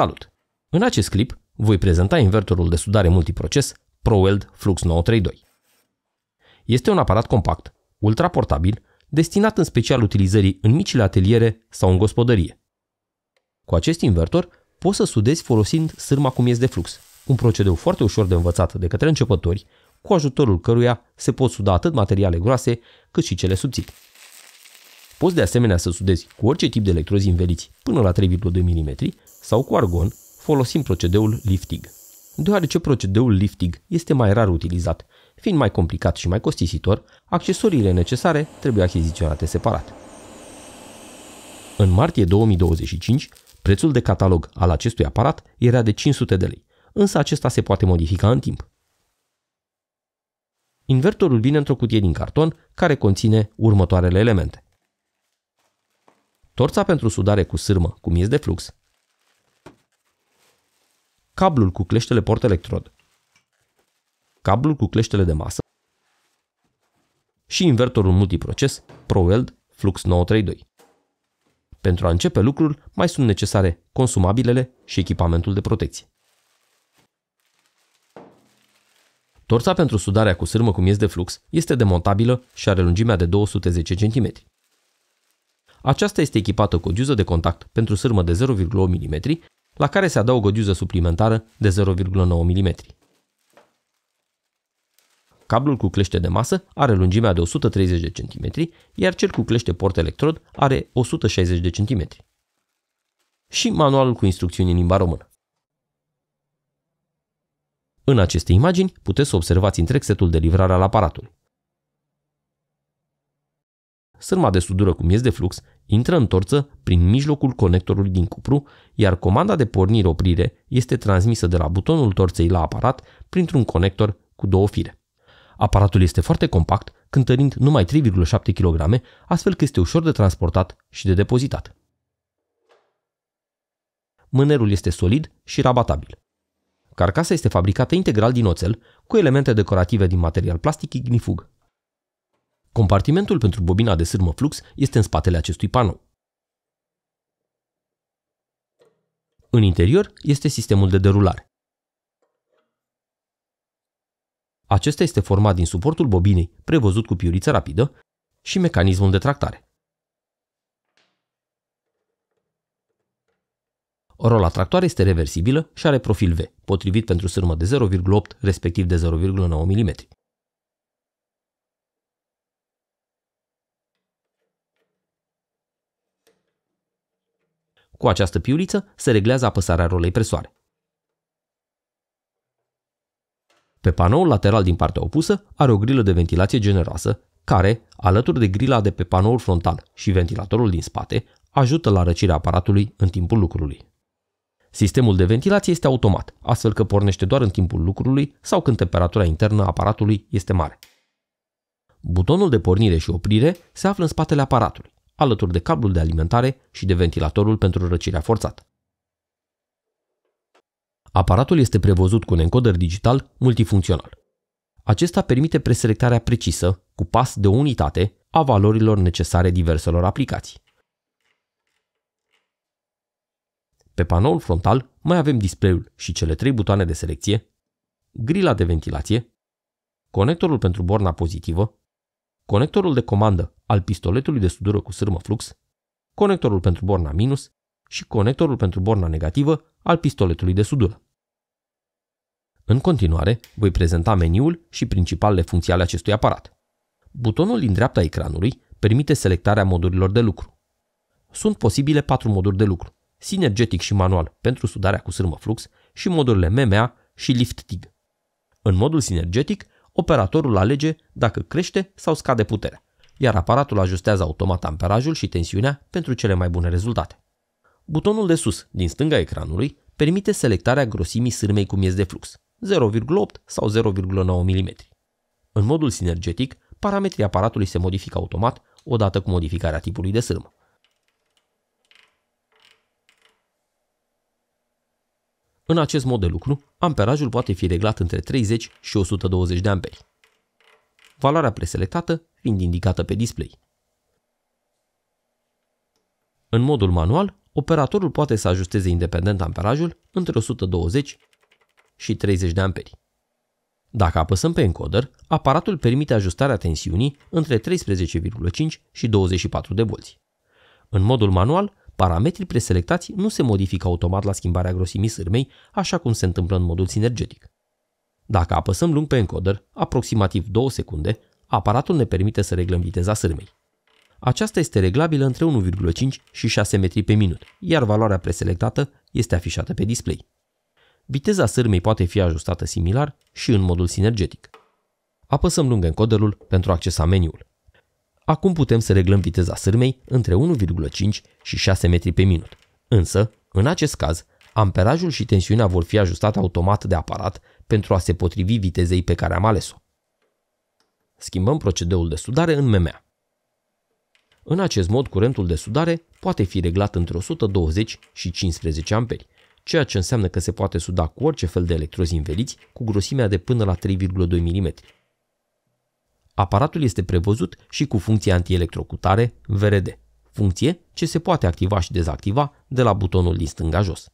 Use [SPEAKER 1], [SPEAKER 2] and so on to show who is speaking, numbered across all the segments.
[SPEAKER 1] Salut! În acest clip voi prezenta invertorul de sudare multiproces ProWeld Flux 932. Este un aparat compact, ultraportabil, destinat în special utilizării în micile ateliere sau în gospodărie. Cu acest invertor poți să sudezi folosind sârma cu miez de flux, un procedeu foarte ușor de învățat de către începători, cu ajutorul căruia se pot suda atât materiale groase cât și cele subțiri. Poți de asemenea să sudezi cu orice tip de electrozi înveliți până la 3,2 mm sau cu argon, folosim procedeul lifting. Deoarece procedeul lifting este mai rar utilizat, fiind mai complicat și mai costisitor, accesoriile necesare trebuie achiziționate separat. În martie 2025, prețul de catalog al acestui aparat era de 500 de lei, însă acesta se poate modifica în timp. Invertorul vine într-o cutie din carton care conține următoarele elemente. Torța pentru sudare cu sârmă cu miez de flux, cablul cu cleștele port electrod, cablul cu cleștele de masă și invertorul multiproces ProWeld Flux 932. Pentru a începe lucrul, mai sunt necesare consumabilele și echipamentul de protecție. Torța pentru sudarea cu sârmă cu miez de flux este demontabilă și are lungimea de 210 cm. Aceasta este echipată cu o diuză de contact pentru sârmă de 0,8 mm la care se adaugă o diuză suplimentară de 0,9 mm. Cablul cu clește de masă are lungimea de 130 de cm, iar cel cu clește port electrod are 160 de cm. Și manualul cu instrucțiuni în limba română. În aceste imagini puteți să observați întreg setul de livrare al aparatului sârma de sudură cu miez de flux intră în torță prin mijlocul conectorului din cupru, iar comanda de pornire-oprire este transmisă de la butonul torței la aparat printr-un conector cu două fire. Aparatul este foarte compact, cântărind numai 3,7 kg, astfel că este ușor de transportat și de depozitat. Mânerul este solid și rabatabil. Carcasa este fabricată integral din oțel, cu elemente decorative din material plastic ignifug, Compartimentul pentru bobina de sârmă flux este în spatele acestui panou. În interior este sistemul de derulare. Acesta este format din suportul bobinei, prevăzut cu piuriță rapidă, și mecanismul de tractare. Rola tractoare este reversibilă și are profil V, potrivit pentru sârmă de 0,8 respectiv de 0,9 mm. Cu această piuliță se reglează apăsarea rolei presoare. Pe panoul lateral din partea opusă are o grilă de ventilație generoasă, care, alături de grila de pe panoul frontal și ventilatorul din spate, ajută la răcirea aparatului în timpul lucrului. Sistemul de ventilație este automat, astfel că pornește doar în timpul lucrului sau când temperatura internă a aparatului este mare. Butonul de pornire și oprire se află în spatele aparatului, alături de cablul de alimentare și de ventilatorul pentru răcirea forțată. Aparatul este prevăzut cu un encoder digital multifuncțional. Acesta permite preselectarea precisă, cu pas de o unitate, a valorilor necesare diverselor aplicații. Pe panoul frontal mai avem display-ul și cele trei butoane de selecție, grila de ventilație, conectorul pentru borna pozitivă, conectorul de comandă al pistoletului de sudură cu sârmă flux, conectorul pentru borna minus și conectorul pentru borna negativă al pistoletului de sudură. În continuare, voi prezenta meniul și principalele funcții ale acestui aparat. Butonul din dreapta ecranului permite selectarea modurilor de lucru. Sunt posibile patru moduri de lucru, sinergetic și manual pentru sudarea cu sârmă flux și modurile MMA și lift TIG. În modul sinergetic, operatorul alege dacă crește sau scade puterea iar aparatul ajustează automat amperajul și tensiunea pentru cele mai bune rezultate. Butonul de sus, din stânga ecranului, permite selectarea grosimii sârmei cu miez de flux, 0,8 sau 0,9 mm. În modul sinergetic, parametrii aparatului se modifică automat odată cu modificarea tipului de sârmă. În acest mod de lucru, amperajul poate fi reglat între 30 și 120 de amperi valoarea preselectată fiind indicată pe display. În modul manual, operatorul poate să ajusteze independent amperajul între 120 și 30 de amperi. Dacă apăsăm pe encoder, aparatul permite ajustarea tensiunii între 13,5 și 24 de volți. În modul manual, parametrii preselectați nu se modifică automat la schimbarea grosimii sârmei, așa cum se întâmplă în modul sinergetic. Dacă apăsăm lung pe encoder, aproximativ 2 secunde, aparatul ne permite să reglăm viteza sârmei. Aceasta este reglabilă între 1,5 și 6 metri pe minut, iar valoarea preselectată este afișată pe display. Viteza sârmei poate fi ajustată similar și în modul sinergetic. Apăsăm lung encoderul pentru a accesa meniul. Acum putem să reglăm viteza sârmei între 1,5 și 6 metri pe minut, însă, în acest caz, Amperajul și tensiunea vor fi ajustate automat de aparat pentru a se potrivi vitezei pe care am ales-o. Schimbăm procedeul de sudare în MMA. În acest mod, curentul de sudare poate fi reglat între 120 și 15 amperi, ceea ce înseamnă că se poate suda cu orice fel de electrozi înveliți cu grosimea de până la 3,2 mm. Aparatul este prevăzut și cu funcție antielectrocutare VRD, funcție ce se poate activa și dezactiva de la butonul din stânga jos.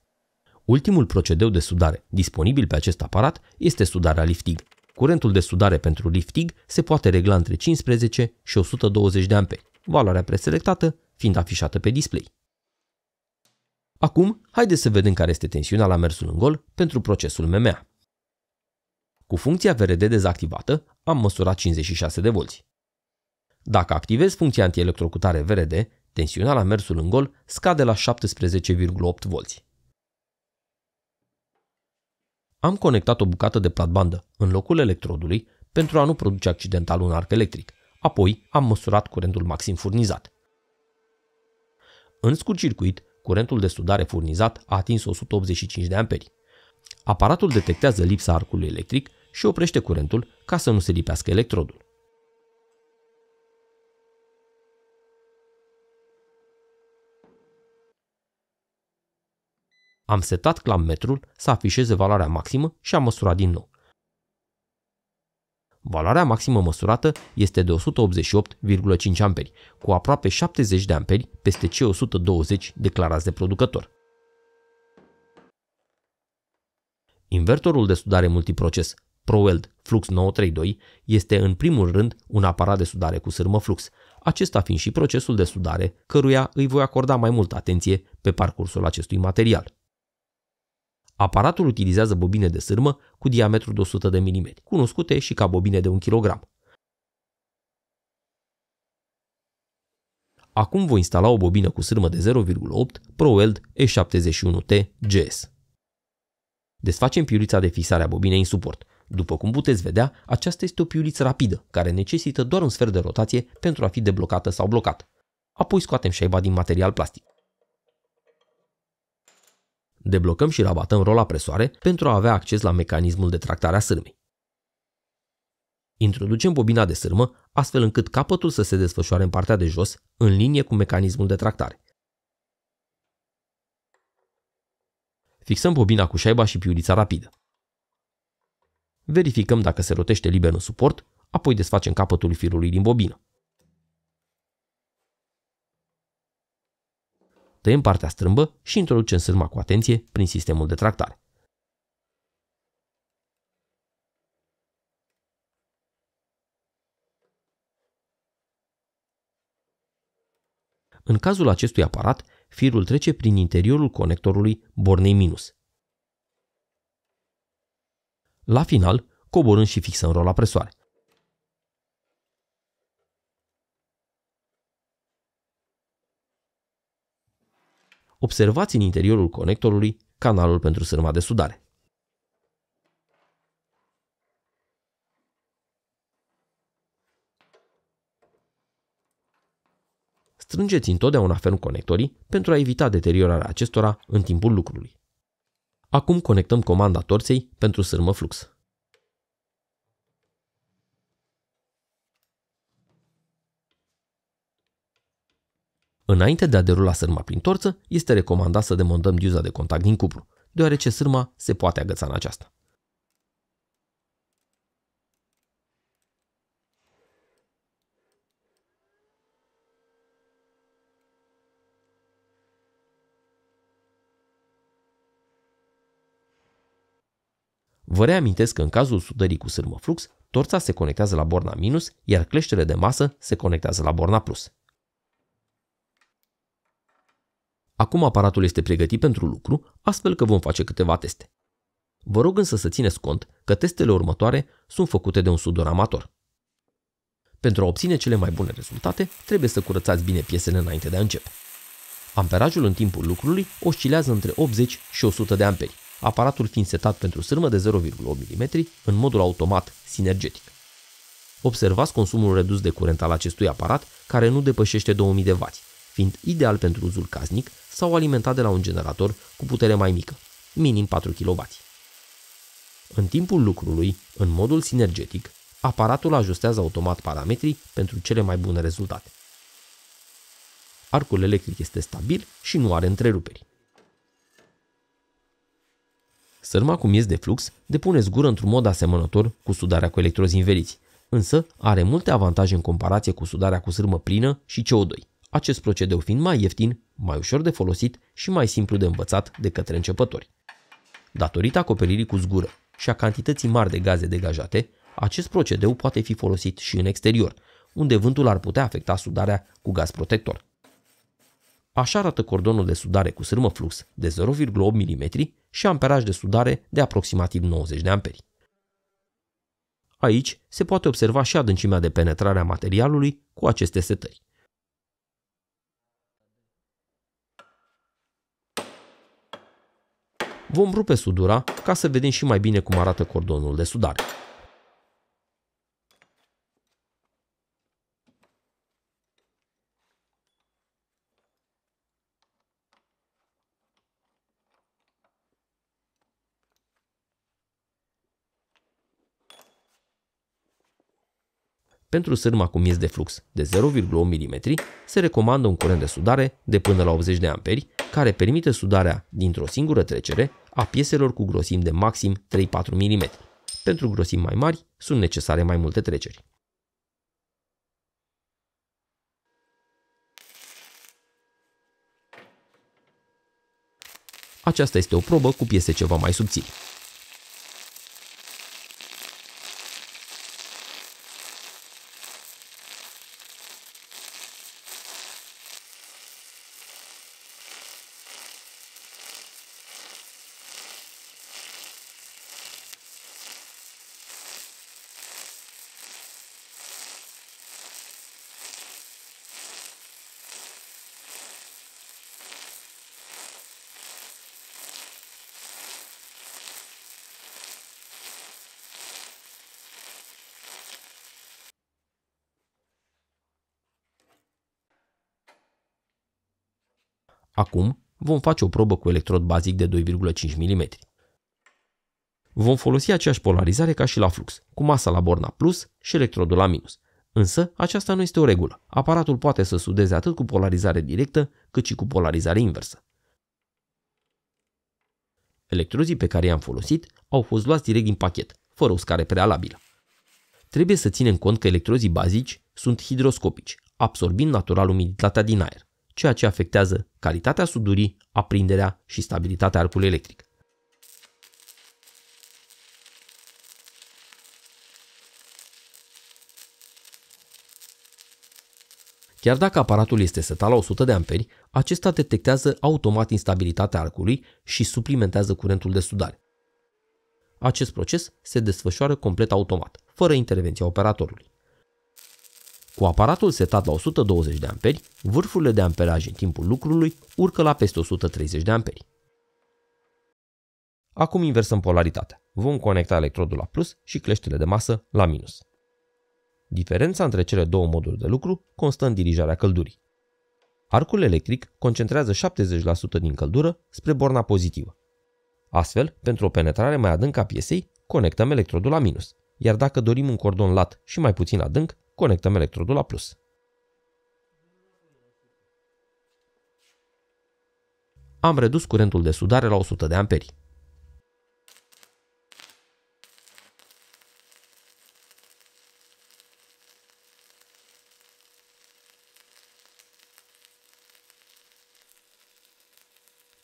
[SPEAKER 1] Ultimul procedeu de sudare disponibil pe acest aparat este sudarea liftig. Curentul de sudare pentru liftig se poate regla între 15 și 120 de ampe, valoarea preselectată fiind afișată pe display. Acum, haideți să vedem care este tensiunea la mersul în gol pentru procesul MMA. Cu funcția VRD dezactivată, am măsurat 56 de volți. Dacă activez funcția antielectrocutare VRD, tensiunea la mersul în gol scade la 17,8 volți. Am conectat o bucată de platbandă în locul electrodului pentru a nu produce accidental un arc electric. Apoi am măsurat curentul maxim furnizat. În scurt circuit, curentul de studare furnizat a atins 185 de amperi. Aparatul detectează lipsa arcului electric și oprește curentul ca să nu se lipească electrodul. Am setat clammetrul să afișeze valoarea maximă și am măsurat din nou. Valoarea maximă măsurată este de 188,5 amperi, cu aproape 70 de amperi peste cei 120 declarați de producător. Invertorul de sudare multiproces ProWeld Flux 932 este în primul rând un aparat de sudare cu sârmă flux, acesta fiind și procesul de sudare căruia îi voi acorda mai multă atenție pe parcursul acestui material. Aparatul utilizează bobine de sârmă cu diametru de 100 de mm, cunoscute și ca bobine de 1 kg. Acum voi instala o bobină cu sârmă de 0,8 ProWeld E71T GS. Desfacem piulița de fixare a bobinei în suport. După cum puteți vedea, aceasta este o piuliță rapidă, care necesită doar un sfert de rotație pentru a fi deblocată sau blocată. Apoi scoatem șaiba din material plastic. Deblocăm și rabatăm rola presoare pentru a avea acces la mecanismul de tractare a sârmei. Introducem bobina de sârmă, astfel încât capătul să se desfășoare în partea de jos, în linie cu mecanismul de tractare. Fixăm bobina cu șaiba și piulița rapidă. Verificăm dacă se rotește liber în suport, apoi desfacem capătul firului din bobină. Tăiem partea strâmbă și introducem sârma cu atenție prin sistemul de tractare. În cazul acestui aparat, firul trece prin interiorul conectorului bornei minus. La final, coborând și fixăm rola presoare. observați în interiorul conectorului canalul pentru sârma de sudare. Strângeți întotdeauna ferm conectorii pentru a evita deteriorarea acestora în timpul lucrului. Acum conectăm comanda torței pentru sârmă flux. Înainte de a derula sârma prin torță, este recomandat să demondăm diuza de contact din cupru, deoarece sârma se poate agăța în aceasta. Vă reamintesc că în cazul sudării cu sârmă flux, torța se conectează la borna minus, iar cleștele de masă se conectează la borna plus. Acum aparatul este pregătit pentru lucru, astfel că vom face câteva teste. Vă rog însă să țineți cont că testele următoare sunt făcute de un sudor amator. Pentru a obține cele mai bune rezultate, trebuie să curățați bine piesele înainte de a începe. Amperajul în timpul lucrului oscilează între 80 și 100 de amperi, aparatul fiind setat pentru sârmă de 0,8 mm în modul automat sinergetic. Observați consumul redus de curent al acestui aparat, care nu depășește 2000 de W, fiind ideal pentru uzul casnic sau alimentat de la un generator cu putere mai mică, minim 4 kW. În timpul lucrului, în modul sinergetic, aparatul ajustează automat parametrii pentru cele mai bune rezultate. Arcul electric este stabil și nu are întreruperi. Sărma cu miez de flux depune zgură într-un mod asemănător cu sudarea cu electrozi înveliți, însă are multe avantaje în comparație cu sudarea cu sârmă plină și CO2 acest procedeu fiind mai ieftin, mai ușor de folosit și mai simplu de învățat de către începători. Datorită acoperirii cu zgură și a cantității mari de gaze degajate, acest procedeu poate fi folosit și în exterior, unde vântul ar putea afecta sudarea cu gaz protector. Așa arată cordonul de sudare cu sârmă flux de 0,8 mm și amperaj de sudare de aproximativ 90 de amperi. Aici se poate observa și adâncimea de penetrare a materialului cu aceste setări. Vom rupe sudura ca să vedem și mai bine cum arată cordonul de sudare. Pentru sârma cu miez de flux de 0,1 mm se recomandă un curent de sudare de până la 80 de amperi, care permite sudarea dintr-o singură trecere a pieselor cu grosim de maxim 3-4 mm. Pentru grosimi mai mari sunt necesare mai multe treceri. Aceasta este o probă cu piese ceva mai subțiri. Acum vom face o probă cu electrod bazic de 2,5 mm. Vom folosi aceeași polarizare ca și la flux, cu masa la borna plus și electrodul la minus. Însă, aceasta nu este o regulă. Aparatul poate să sudeze atât cu polarizare directă, cât și cu polarizare inversă. Electrozii pe care i-am folosit au fost luați direct din pachet, fără uscare prealabilă. Trebuie să ținem cont că electrozii bazici sunt hidroscopici, absorbind natural umiditatea din aer ceea ce afectează calitatea sudurii, aprinderea și stabilitatea arcului electric. Chiar dacă aparatul este setat la 100 de amperi, acesta detectează automat instabilitatea arcului și suplimentează curentul de sudare. Acest proces se desfășoară complet automat, fără intervenția operatorului. Cu aparatul setat la 120 de amperi, vârfurile de amperaj în timpul lucrului urcă la peste 130 de amperi. Acum inversăm polaritatea. Vom conecta electrodul la plus și cleștele de masă la minus. Diferența între cele două moduri de lucru constă în dirijarea căldurii. Arcul electric concentrează 70% din căldură spre borna pozitivă. Astfel, pentru o penetrare mai adâncă a piesei, conectăm electrodul la minus, iar dacă dorim un cordon lat și mai puțin adânc, Conectăm electrodul la plus. Am redus curentul de sudare la 100 de amperi.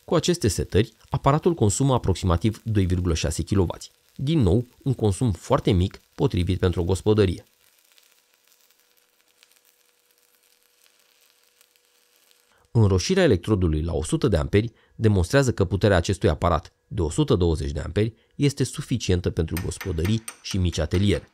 [SPEAKER 1] Cu aceste setări, aparatul consumă aproximativ 2,6 kW. Din nou, un consum foarte mic, potrivit pentru o gospodărie. Înroșirea electrodului la 100 de amperi demonstrează că puterea acestui aparat de 120 de amperi este suficientă pentru gospodării și mici ateliere.